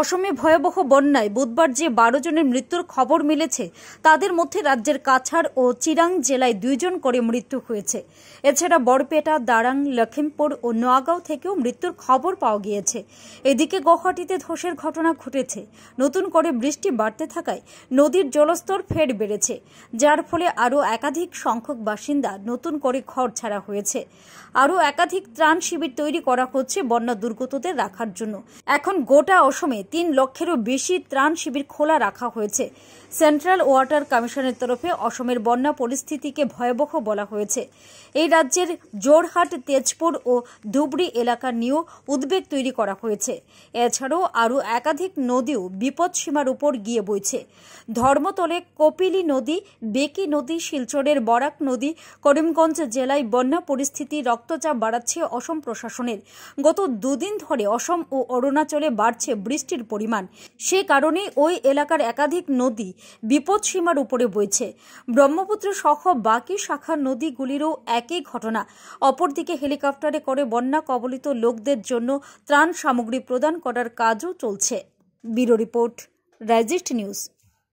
অসমে ভয়াবহ বন্যায় বুধবার যে বারো জনের মৃত্যুর খবর মিলেছে তাদের মধ্যে রাজ্যের কাছাড় ও চিরাং জেলায় দুইজন করে মৃত্যু হয়েছে এছাড়া বরপেটা দারাং লখিমপুর ও নোয়াগাঁও থেকেও মৃত্যুর খবর পাওয়া গিয়েছে এদিকে গৌহাটিতে ধসের ঘটনা ঘটেছে নতুন করে বৃষ্টি বাড়তে থাকায় নদীর জলস্তর ফের বেড়েছে যার ফলে আরও একাধিক সংখ্যক বাসিন্দা নতুন করে ঘর ছাড়া হয়েছে আরও একাধিক ত্রাণ শিবির তৈরি করা হচ্ছে বন্যা দুর্গতদের রাখার জন্য এখন গোটা অসমে তিন লক্ষেরও বেশি ত্রাণ শিবির খোলা রাখা হয়েছে সেন্ট্রাল ওয়াটার কমিশনের তরফে অসমের বন্যা পরিস্থিতিকে ভয়াবহ বলা হয়েছে এই রাজ্যের জোরহাট তেজপুর ও ধুবড়ি এলাকা নিয়েও উদ্বেগ তৈরি করা হয়েছে এছাড়াও আরও একাধিক নদীও বিপদসীমার উপর গিয়ে বইছে ধর্মতলে কপিলি নদী বেকি নদী শিলচরের বরাক নদী করিমগঞ্জ জেলায় বন্যা পরিস্থিতি রক্তচাপ বাড়াচ্ছে অসম প্রশাসনের গত দুদিন ধরে অসম ও অরুণাচলে বাড়ছে বৃষ্টি বৃষ্টির পরিমাণ সে কারণে ওই এলাকার একাধিক নদী বিপদসীমার উপরে বইছে ব্রহ্মপুত্র সহ বাকি শাখা নদীগুলিরও একই ঘটনা অপরদিকে হেলিকপ্টারে করে বন্যা কবলিত লোকদের জন্য ত্রাণ সামগ্রী প্রদান করার কাজও চলছে ব্যুরো রিপোর্ট রাজিস্ট নিউজ